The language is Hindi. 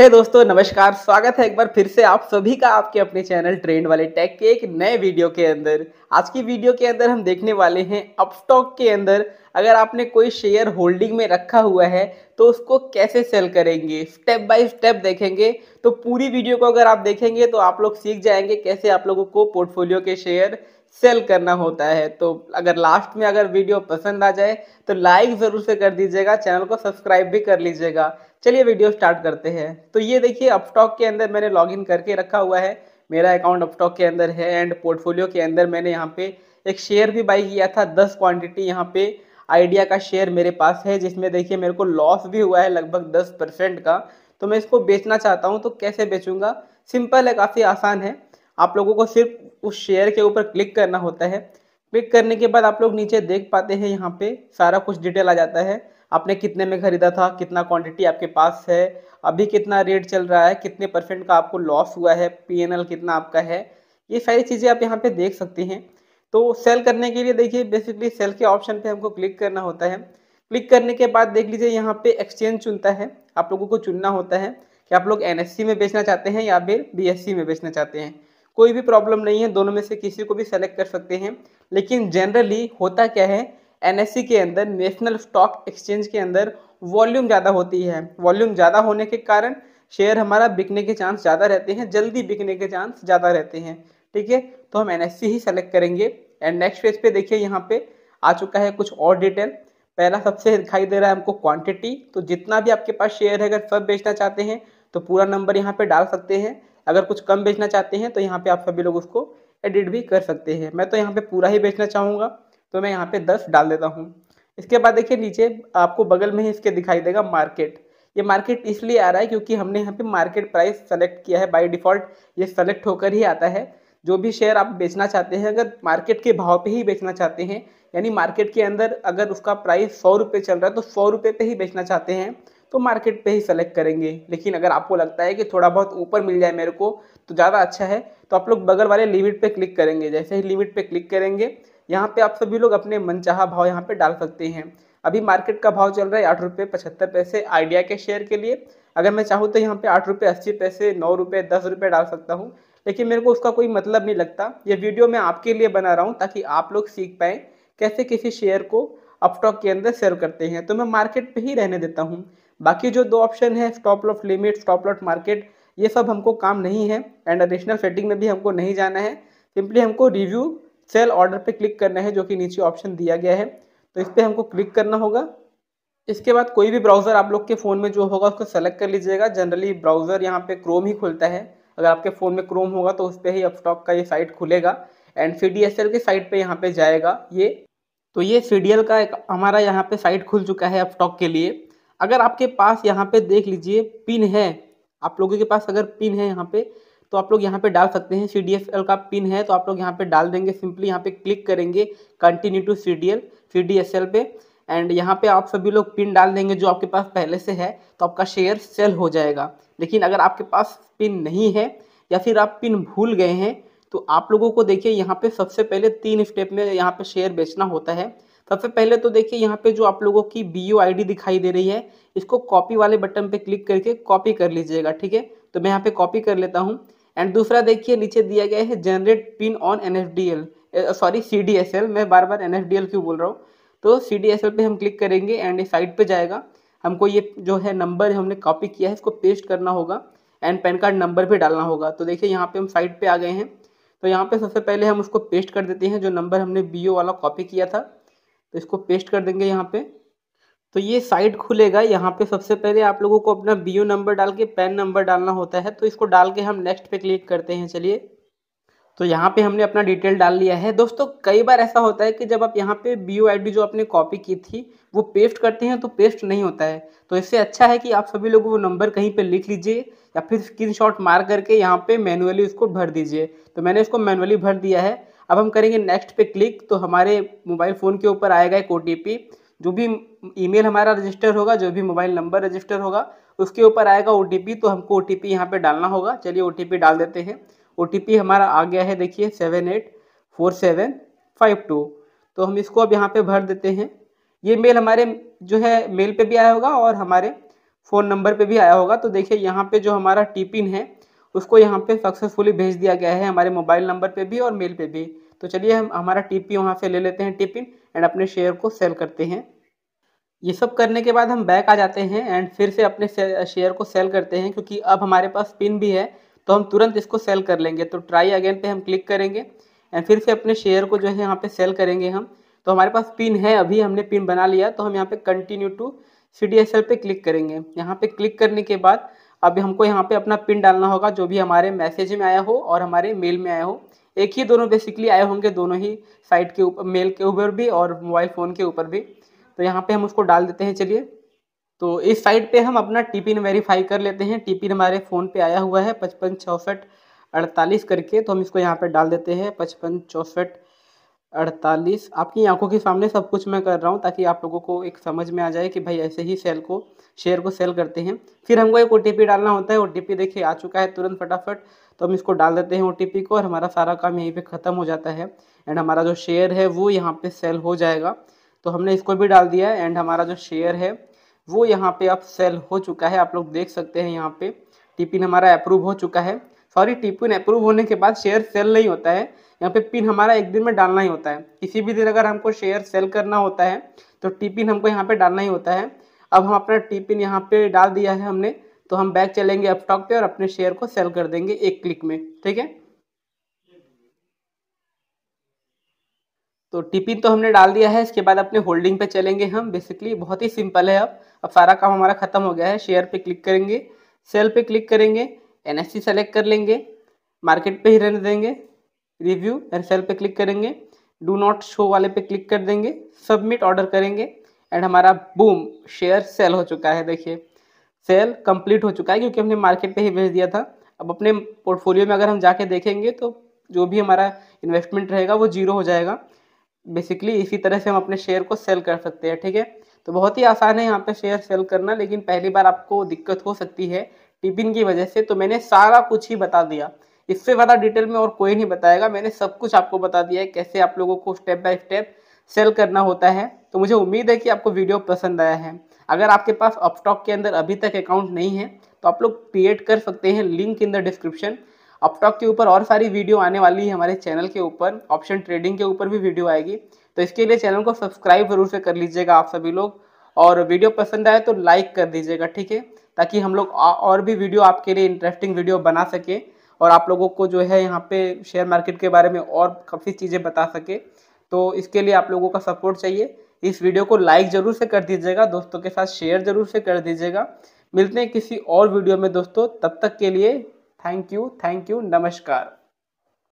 हे hey दोस्तों नमस्कार स्वागत है एक बार फिर से आप सभी का आपके अपने चैनल ट्रेंड वाले टैग के एक नए वीडियो के अंदर आज की वीडियो के अंदर हम देखने वाले हैं अपस्टॉक के अंदर अगर आपने कोई शेयर होल्डिंग में रखा हुआ है तो उसको कैसे सेल करेंगे स्टेप बाय स्टेप देखेंगे तो पूरी वीडियो को अगर आप देखेंगे तो आप लोग सीख जाएंगे कैसे आप लोगों को पोर्टफोलियो के शेयर सेल करना होता है तो अगर लास्ट में अगर वीडियो पसंद आ जाए तो लाइक ज़रूर से कर दीजिएगा चैनल को सब्सक्राइब भी कर लीजिएगा चलिए वीडियो स्टार्ट करते हैं तो ये देखिए अपस्टॉक के अंदर मैंने लॉगिन करके रखा हुआ है मेरा अकाउंट अपस्टॉक के अंदर है एंड पोर्टफोलियो के अंदर मैंने यहाँ पे एक शेयर भी बाई किया था दस क्वान्टिटी यहाँ पे आइडिया का शेयर मेरे पास है जिसमें देखिए मेरे को लॉस भी हुआ है लगभग दस परसेंट का तो मैं इसको बेचना चाहता हूँ तो कैसे बेचूंगा सिंपल है काफ़ी आसान है आप लोगों को सिर्फ उस शेयर के ऊपर क्लिक करना होता है क्लिक करने के बाद आप लोग नीचे देख पाते हैं यहाँ पे सारा कुछ डिटेल आ जाता है आपने कितने में खरीदा था कितना क्वांटिटी आपके पास है अभी कितना रेट चल रहा है कितने परसेंट का आपको लॉस हुआ है पी कितना आपका है ये सारी चीज़ें आप यहाँ पे देख सकते हैं तो सेल करने के लिए देखिए बेसिकली सेल के ऑप्शन पे हमको क्लिक करना होता है क्लिक करने के बाद देख लीजिए यहाँ पे एक्सचेंज चुनता है आप लोगों को चुनना होता है कि आप लोग एन में बेचना चाहते हैं या फिर बी में बेचना चाहते हैं कोई भी प्रॉब्लम नहीं है दोनों में से किसी को भी सेलेक्ट कर सकते हैं लेकिन जनरली होता क्या है एनएससी के अंदर नेशनल स्टॉक एक्सचेंज के अंदर वॉल्यूम ज़्यादा होती है वॉल्यूम ज़्यादा होने के कारण शेयर हमारा बिकने के चांस ज़्यादा रहते हैं जल्दी बिकने के चांस ज़्यादा रहते हैं ठीक है तो हम एन ही सेलेक्ट करेंगे एंड नेक्स्ट पेज पे देखिए यहाँ पे आ चुका है कुछ और डिटेल पहला सबसे दिखाई दे रहा है हमको क्वांटिटी तो जितना भी आपके पास शेयर है अगर सब बेचना चाहते हैं तो पूरा नंबर यहाँ पे डाल सकते हैं अगर कुछ कम बेचना चाहते हैं तो यहाँ पे आप सभी लोग उसको एडिट भी कर सकते हैं मैं तो यहाँ पे पूरा ही बेचना चाहूँगा तो मैं यहाँ पे दस डाल देता हूँ इसके बाद देखिए नीचे आपको बगल में ही इसके दिखाई देगा मार्केट ये मार्केट इसलिए आ रहा है क्योंकि हमने यहाँ पे मार्केट प्राइस सेलेक्ट किया है बाई डिफ़ॉल्ट ये सेलेक्ट होकर ही आता है जो भी शेयर आप बेचना चाहते हैं अगर मार्केट के भाव पे ही बेचना चाहते हैं यानी मार्केट के अंदर अगर उसका प्राइस सौ रुपये चल रहा है तो सौ रुपये पे ही बेचना चाहते हैं तो मार्केट पे ही सेलेक्ट करेंगे लेकिन अगर आपको लगता है कि थोड़ा बहुत ऊपर मिल जाए मेरे को तो ज़्यादा अच्छा है तो आप लोग बगल वाले लिमिट पे क्लिक करेंगे जैसे ही लिमिट पे क्लिक करेंगे यहाँ पे आप सभी लोग अपने मनचाहा भाव यहाँ पे डाल सकते हैं अभी मार्केट का भाव चल रहा है आठ रुपये पचहत्तर पैसे आइडिया के शेयर के लिए अगर मैं चाहूँ तो यहाँ पे आठ रुपये अस्सी पैसे नौ रुपये दस रुपये डाल सकता हूँ लेकिन मेरे को उसका कोई मतलब नहीं लगता ये वीडियो मैं आपके लिए बना रहा हूँ ताकि आप लोग सीख पाएँ कैसे किसी शेयर को अपटॉक के अंदर सेल करते हैं तो मैं मार्केट पर ही रहने देता हूँ बाकी जो दो ऑप्शन है stop loss limit stop loss market ये सब हमको काम नहीं है एंड एडिशनल सेटिंग में भी हमको नहीं जाना है सिंपली हमको रिव्यू सेल ऑर्डर पे क्लिक करना है जो कि नीचे ऑप्शन दिया गया है तो इस पर हमको क्लिक करना होगा इसके बाद कोई भी ब्राउज़र आप लोग के फ़ोन में जो होगा उसको सेलेक्ट कर लीजिएगा जनरली ब्राउज़र यहाँ पे क्रोम ही खुलता है अगर आपके फ़ोन में क्रोम होगा तो उस पर ही अपस्टॉक का ये साइट खुलेगा and C D S L की साइट पर यहाँ पर जाएगा ये तो ये सी डी एल का एक हमारा यहाँ पर साइट खुल चुका है अपस्टॉक के लिए अगर आपके पास यहाँ पे देख लीजिए पिन है आप लोगों के पास अगर पिन है यहाँ पे तो आप लोग यहाँ पे डाल सकते हैं सी का पिन है तो आप लोग यहाँ पे डाल देंगे सिंपली यहाँ पे क्लिक करेंगे continue to C D L C D S L पे एंड यहाँ पे आप सभी लोग पिन डाल देंगे जो आपके पास पहले से है तो आपका शेयर सेल हो जाएगा लेकिन अगर आपके पास पिन नहीं है या फिर आप पिन भूल गए हैं तो आप लोगों को देखिए यहाँ पे सबसे पहले तीन स्टेप में यहाँ पे शेयर बेचना होता है सबसे तो पहले तो देखिए यहाँ पे जो आप लोगों की बी यू आई डी दिखाई दे रही है इसको कॉपी वाले बटन पे क्लिक करके कॉपी कर लीजिएगा ठीक है तो मैं यहाँ पे कॉपी कर लेता हूँ एंड दूसरा देखिए नीचे दिया गया है generate pin on N F D L sorry C D S L मैं बार बार एन एफ डी एल क्यों बोल रहा हूँ तो सी डी एस एल पर हम क्लिक करेंगे एंड साइड पर जाएगा हमको ये जो है नंबर हमने कॉपी किया है इसको पेस्ट करना होगा एंड पैन कार्ड नंबर भी डालना होगा तो देखिए यहाँ पे हम साइड पे आ गए हैं तो यहाँ पे सबसे पहले हम उसको पेस्ट कर देते हैं जो नंबर हमने बी वाला कॉपी किया था तो इसको पेस्ट कर देंगे यहाँ पे तो ये साइट खुलेगा यहाँ पे सबसे पहले आप लोगों को अपना बी नंबर डाल के पैन नंबर डालना होता है तो इसको डाल के हम नेक्स्ट पे क्लिक करते हैं चलिए तो यहाँ पे हमने अपना डिटेल डाल लिया है दोस्तों कई बार ऐसा होता है कि जब आप यहाँ पे बी ओ जो आपने कॉपी की थी वो पेस्ट करते हैं तो पेस्ट नहीं होता है तो इससे अच्छा है कि आप सभी लोग वो नंबर कहीं पे लिख लीजिए या फिर स्क्रीनशॉट मार करके यहाँ पे मैनुअली उसको भर दीजिए तो मैंने इसको मैनुअली भर दिया है अब हम करेंगे नेक्स्ट पे क्लिक तो हमारे मोबाइल फ़ोन के ऊपर आएगा एक ओ जो भी ईमेल हमारा रजिस्टर होगा जो भी मोबाइल नंबर रजिस्टर होगा उसके ऊपर आएगा ओ तो हमको ओ टी यहाँ पर डालना होगा चलिए ओ डाल देते हैं ओ हमारा आ गया है देखिए seven eight four seven five two तो हम इसको अब यहाँ पर भर देते हैं ये मेल हमारे जो है मेल पे भी आया होगा और हमारे फ़ोन नंबर पे भी आया होगा तो देखिए यहाँ पे जो हमारा टिपिन है उसको यहाँ पे सक्सेसफुली भेज दिया गया है हमारे मोबाइल नंबर पे भी और मेल पे भी तो चलिए हम हमारा टीपी वहाँ से ले लेते हैं टिपिन एंड अपने शेयर को सेल करते हैं ये सब करने के बाद हम बैक आ जाते हैं एंड फिर से अपने शेयर को सेल करते हैं क्योंकि अब हमारे पास पिन भी है तो हम तुरंत इसको सेल कर लेंगे तो ट्राई अगेन पे हम क्लिक करेंगे एंड फिर से अपने शेयर को जो है यहाँ पे सेल करेंगे हम तो हमारे पास पिन है अभी हमने पिन बना लिया तो हम यहाँ पे continue to C D S L पे क्लिक करेंगे यहाँ पे क्लिक करने के बाद अब हमको यहाँ पे अपना पिन डालना होगा जो भी हमारे मैसेज में आया हो और हमारे मेल में आया हो एक ही दोनों बेसिकली आए होंगे दोनों ही साइट के ऊपर मेल के ऊपर भी और मोबाइल फ़ोन के ऊपर भी तो यहाँ पे हम उसको डाल देते हैं चलिए तो इस साइट पे हम अपना टी पिन वेरीफाई कर लेते हैं टी पिन हमारे फ़ोन पे आया हुआ है पचपन चौंसठ अड़तालीस करके तो हम इसको यहाँ पे डाल देते हैं पचपन चौंसठ अड़तालीस आपकी आंखों के सामने सब कुछ मैं कर रहा हूँ ताकि आप लोगों को एक समझ में आ जाए कि भाई ऐसे ही सेल को शेयर को सेल करते हैं फिर हमको एक ओ डालना होता है ओ देखिए आ चुका है तुरंत फटाफट तो हम इसको डाल देते हैं ओ को और हमारा सारा काम यहीं पर ख़त्म हो जाता है एंड हमारा जो शेयर है वो यहाँ पर सेल हो जाएगा तो हमने इसको भी डाल दिया है एंड हमारा जो शेयर है वो यहाँ पे अब सेल हो चुका है आप लोग देख सकते हैं यहाँ पे टी हमारा अप्रूव हो चुका है सॉरी टी पिन अप्रूव होने के बाद शेयर सेल नहीं होता है यहाँ पे पिन हमारा एक दिन में डालना ही होता है किसी भी दिन अगर हमको शेयर सेल करना होता है तो टी पिन हमको यहाँ पे डालना ही होता है अब हम अपना टी पिन यहाँ पे डाल दिया है हमने तो हम बैक चलेंगे अपटॉक पे और अपने शेयर को सेल कर देंगे एक क्लिक में ठीक है तो टिपिन तो हमने डाल दिया है इसके बाद अपने होल्डिंग पे चलेंगे हम बेसिकली बहुत ही सिंपल है अब अब सारा काम हमारा खत्म हो गया है शेयर पे क्लिक करेंगे सेल पे क्लिक करेंगे एन एस सेलेक्ट कर लेंगे मार्केट पे ही रहने देंगे रिव्यू एंड सेल पे क्लिक करेंगे डू नॉट शो वाले पे क्लिक कर देंगे सबमिट ऑर्डर करेंगे एंड हमारा बूम शेयर सेल हो चुका है देखिए सेल कंप्लीट हो चुका है क्योंकि हमने मार्केट पे ही भेज दिया था अब अपने पोर्टफोलियो में अगर हम जाके देखेंगे तो जो भी हमारा इन्वेस्टमेंट रहेगा वो जीरो हो जाएगा बेसिकली इसी तरह से हम अपने शेयर को सेल कर सकते हैं ठीक है तो बहुत ही आसान है यहाँ पे शेयर सेल करना लेकिन पहली बार आपको दिक्कत हो सकती है टिफिन की वजह से तो मैंने सारा कुछ ही बता दिया इससे ज़्यादा डिटेल में और कोई नहीं बताएगा मैंने सब कुछ आपको बता दिया है कैसे आप लोगों को स्टेप बाय स्टेप सेल करना होता है तो मुझे उम्मीद है कि आपको वीडियो पसंद आया है अगर आपके पास अपस्टॉक के अंदर अभी तक अकाउंट नहीं है तो आप लोग क्रिएट कर सकते हैं link in the description Uptalk के ऊपर और सारी वीडियो आने वाली है हमारे चैनल के ऊपर ऑप्शन ट्रेडिंग के ऊपर भी वीडियो आएगी तो इसके लिए चैनल को सब्सक्राइब जरूर से कर लीजिएगा आप सभी लोग और वीडियो पसंद आए तो लाइक कर दीजिएगा ठीक है ताकि हम लोग और भी वीडियो आपके लिए इंटरेस्टिंग वीडियो बना सके और आप लोगों को जो है यहाँ पे शेयर मार्केट के बारे में और काफ़ी चीज़ें बता सके तो इसके लिए आप लोगों का सपोर्ट चाहिए इस वीडियो को लाइक ज़रूर से कर दीजिएगा दोस्तों के साथ शेयर ज़रूर से कर दीजिएगा मिलते हैं किसी और वीडियो में दोस्तों तब तक के लिए थैंक यू थैंक यू नमस्कार